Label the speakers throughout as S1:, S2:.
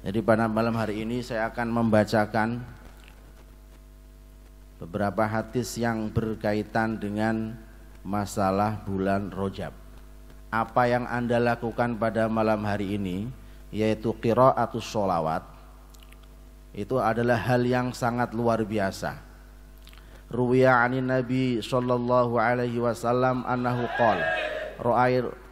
S1: Jadi pada malam hari ini saya akan membacakan beberapa hadis yang berkaitan dengan masalah bulan Rojab. Apa yang Anda lakukan pada malam hari ini yaitu atau sholawat itu adalah hal yang sangat luar biasa. Ruwiya anin Nabi Shallallahu alaihi wasallam annahu qala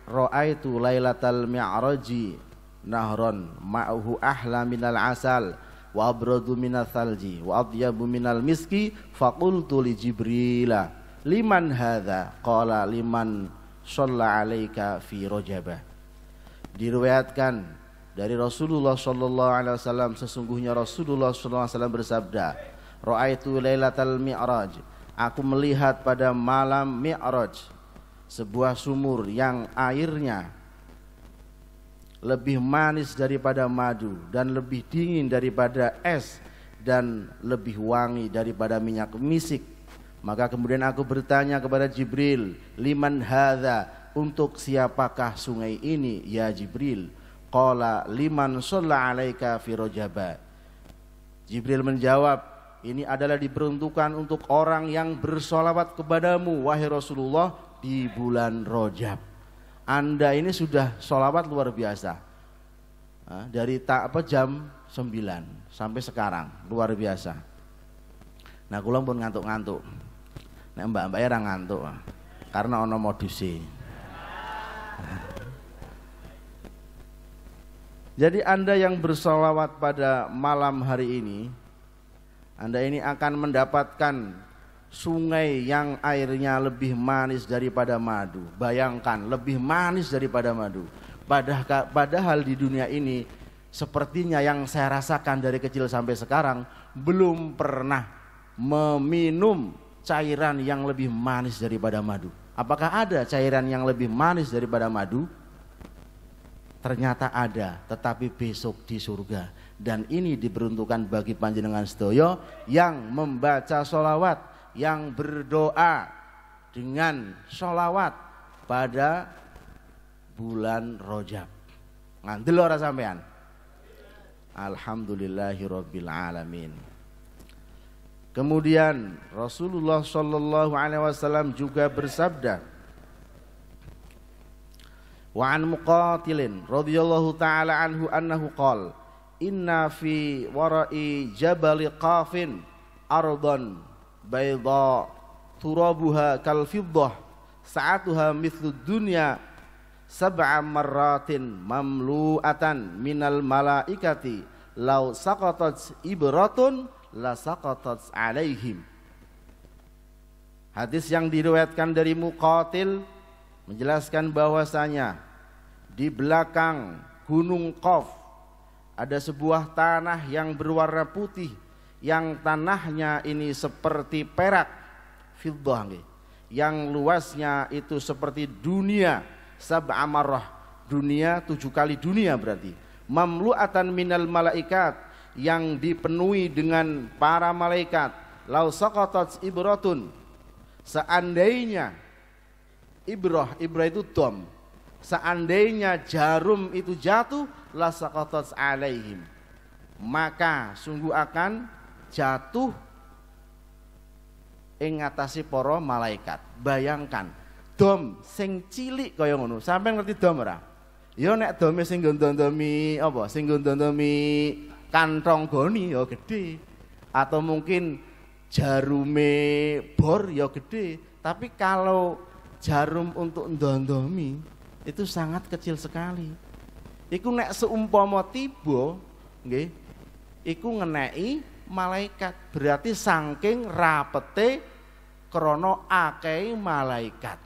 S1: ro'aitu lailatal mi'raji nahron ma'uhu ahla minal asal wa abradu minal thalji wa adyabu minal miski faqultu li jibrila liman hadha qala liman shalla alaika fi rajabah diriwayatkan dari Rasulullah sallallahu alaihi wasallam sesungguhnya Rasulullah sallallahu alaihi wasallam bersabda raaitu lailatal mi'raj aku melihat pada malam mi'raj sebuah sumur yang airnya lebih manis daripada madu dan lebih dingin daripada es dan lebih wangi daripada minyak misik maka kemudian aku bertanya kepada Jibril liman hadza untuk siapakah sungai ini ya Jibril qala liman shalla alaika fi rajaba Jibril menjawab ini adalah diperuntukkan untuk orang yang bersolawat kepadamu wahai Rasulullah di bulan Rojab anda ini sudah sholawat luar biasa. Dari tak apa jam 9 sampai sekarang luar biasa. Nah, kula pun ngantuk-ngantuk. Nek nah, mbak-mbak ora ya ngantuk karena ono e. Jadi Anda yang bersolawat pada malam hari ini, Anda ini akan mendapatkan sungai yang airnya lebih manis daripada madu. Bayangkan, lebih manis daripada madu. Padahal, padahal di dunia ini sepertinya yang saya rasakan dari kecil sampai sekarang belum pernah meminum cairan yang lebih manis daripada madu. Apakah ada cairan yang lebih manis daripada madu? Ternyata ada, tetapi besok di surga. Dan ini diperuntukkan bagi panjenengan sedoyo yang membaca solawat, yang berdoa dengan sholawat pada bulan Rojab. Ngandel ora sampean. alamin. Kemudian Rasulullah Shallallahu Alaihi Wasallam juga bersabda, wa an muqatilin radhiyallahu taala anhu annahu qal, inna fi wara'i jabali qafin ardon bayda turabuha kal fiddah sa'atuha mithlu dunya sab'a marratin mamlu'atan minal malaikati law saqatat ibratun la saqatat alaihim Hadis yang diriwayatkan dari Muqatil menjelaskan bahwasanya di belakang Gunung Qaf ada sebuah tanah yang berwarna putih yang tanahnya ini seperti perak yang luasnya itu seperti dunia sab'a dunia tujuh kali dunia berarti mamlu'atan minal malaikat yang dipenuhi dengan para malaikat lau saqatat ibrotun. seandainya ibroh ibroh itu dom seandainya jarum itu jatuh la alaihim maka sungguh akan jatuh ing ngatasi para malaikat. Bayangkan, dom sing cilik kaya ngono. Sampai ngerti dom ora? Ya nek dome sing gondondomi apa? Sing gondondomi kantong goni ya gede. Atau mungkin jarume bor ya gede. Tapi kalau jarum untuk ndondomi itu sangat kecil sekali. Iku nek seumpama tiba, nggih, iku ngenei malaikat. Berarti sangking rapete krono akei malaikat.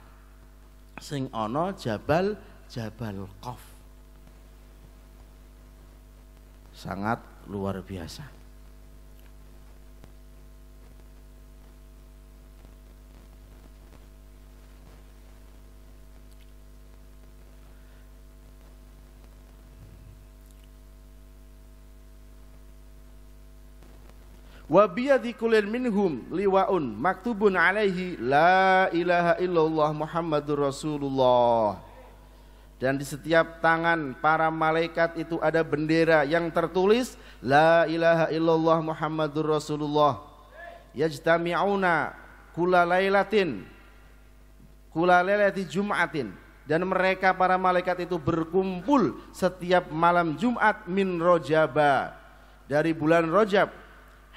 S1: Sing ono Jabal Jabal kof Sangat luar biasa. Wa minhum liwaun maktubun alaihi la ilaha illallah Muhammadur Rasulullah. Dan di setiap tangan para malaikat itu ada bendera yang tertulis la ilaha illallah Muhammadur Rasulullah. Yajtami'una kula laylatin kula laylati jum'atin dan mereka para malaikat itu berkumpul setiap malam Jumat min rojaba dari bulan Rojab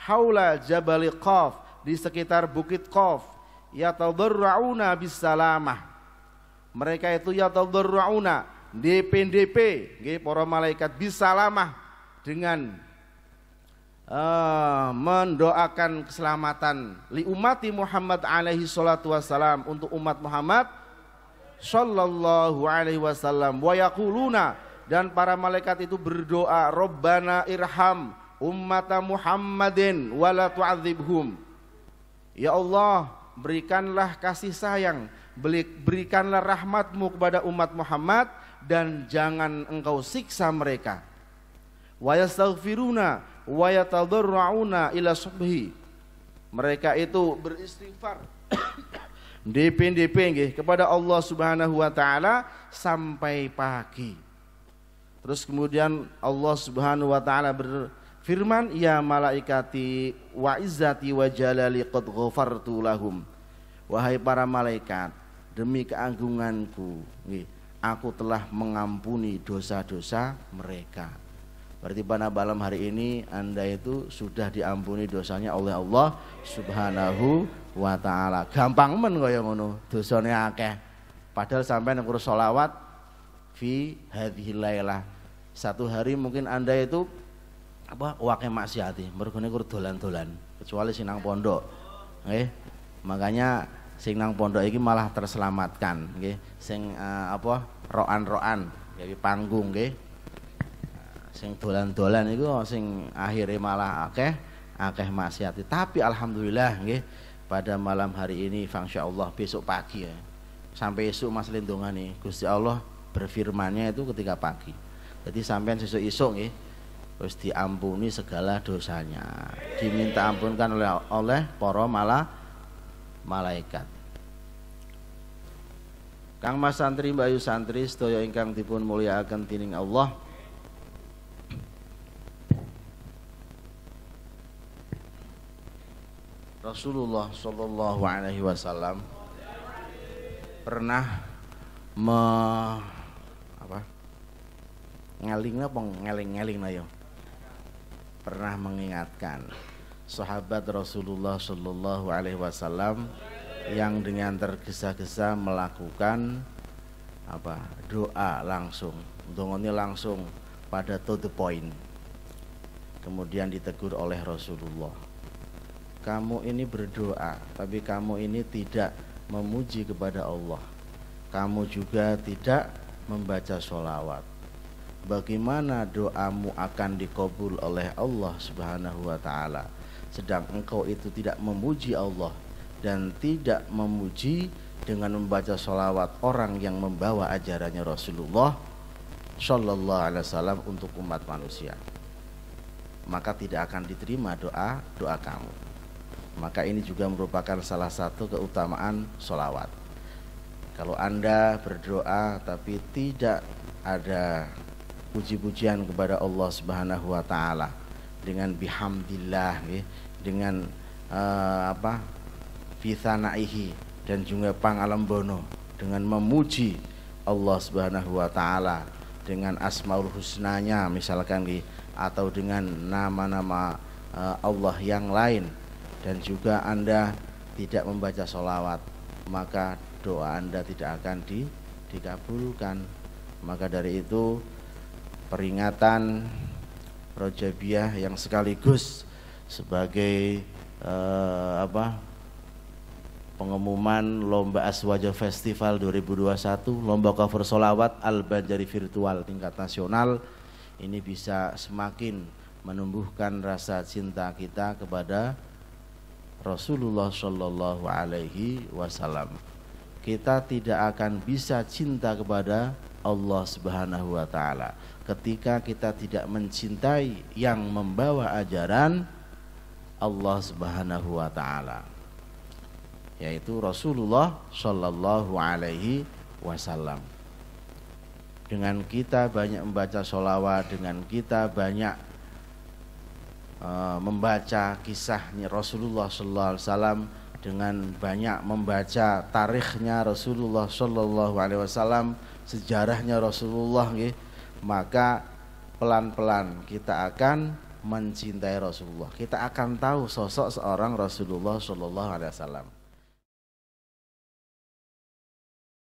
S1: haula jabali Qaf di sekitar bukit Qaf yatadarrauna bisalamah mereka itu yatadarrauna DPDP nggih para malaikat bisalamah dengan uh, mendoakan keselamatan li umati Muhammad alaihi salatu wasalam untuk umat Muhammad sallallahu alaihi wasallam wa yaquluna dan para malaikat itu berdoa Rabbana irham ummata Muhammadin wala tu'adzibhum. Ya Allah, berikanlah kasih sayang, berikanlah rahmatmu kepada umat Muhammad dan jangan engkau siksa mereka. Wa yastaghfiruna wa yatadarrauna ila subhi. Mereka itu beristighfar dipin-dipin nggih kepada Allah Subhanahu wa taala sampai pagi. Terus kemudian Allah Subhanahu wa taala ber Firman ya malaikati wa izzati wa jalali qad ghafartu lahum. Wahai para malaikat, demi keagunganku, aku telah mengampuni dosa-dosa mereka. Berarti pada malam hari ini Anda itu sudah diampuni dosanya oleh Allah Subhanahu wa taala. Gampang men kaya ngono, dosanya akeh. Padahal sampai ngurus solawat fi hadhilailah. Satu hari mungkin Anda itu apa uaknya hati berguna kur dolan-dolan kecuali sinang pondok oke makanya sinang pondok ini malah terselamatkan oke sing uh, apa roan-roan jadi panggung oke sing dolan-dolan itu sing akhirnya malah akeh akeh hati tapi alhamdulillah oke pada malam hari ini fangsya Allah besok pagi ya sampai esok Mas Lindungan nih Gusti Allah berfirmannya itu ketika pagi jadi sampai sesuk esok nggih wis diampuni segala dosanya diminta ampunkan oleh oleh para malah malaikat Kang Mas Santri Mbak Yus Santri sedaya ingkang dipun mulyakaken dening Allah Rasulullah Shallallahu Alaihi Wasallam pernah me apa ngeling apa ngeling ngeling yo ya pernah mengingatkan sahabat Rasulullah Shallallahu Alaihi Wasallam yang dengan tergesa-gesa melakukan apa doa langsung dongonya langsung pada to the point kemudian ditegur oleh Rasulullah kamu ini berdoa tapi kamu ini tidak memuji kepada Allah kamu juga tidak membaca sholawat bagaimana doamu akan dikabul oleh Allah Subhanahu wa taala sedang engkau itu tidak memuji Allah dan tidak memuji dengan membaca sholawat orang yang membawa ajarannya Rasulullah Shallallahu Alaihi Wasallam untuk umat manusia maka tidak akan diterima doa doa kamu maka ini juga merupakan salah satu keutamaan sholawat kalau anda berdoa tapi tidak ada puji-pujian kepada Allah Subhanahu wa taala dengan bihamdillah ya, dengan uh, apa fitanaihi dan juga pangalembono dengan memuji Allah Subhanahu wa taala dengan asmaul husnanya misalkan di ya. atau dengan nama-nama eh, Allah yang lain dan juga Anda tidak membaca solawat maka doa Anda tidak akan di, dikabulkan maka dari itu peringatan Rojabiah yang sekaligus sebagai eh, apa pengumuman lomba Aswaja Festival 2021 lomba cover solawat Al Banjari virtual tingkat nasional ini bisa semakin menumbuhkan rasa cinta kita kepada Rasulullah Shallallahu Alaihi Wasallam. Kita tidak akan bisa cinta kepada Allah Subhanahu Wa Taala ketika kita tidak mencintai yang membawa ajaran Allah Subhanahu wa taala yaitu Rasulullah Shallallahu alaihi wasallam dengan kita banyak membaca sholawat dengan kita banyak uh, membaca kisahnya Rasulullah Shallallahu alaihi wasallam dengan banyak membaca tarikhnya Rasulullah Shallallahu alaihi wasallam sejarahnya Rasulullah gitu maka pelan-pelan kita akan mencintai Rasulullah. Kita akan tahu sosok seorang Rasulullah Shallallahu Alaihi Wasallam.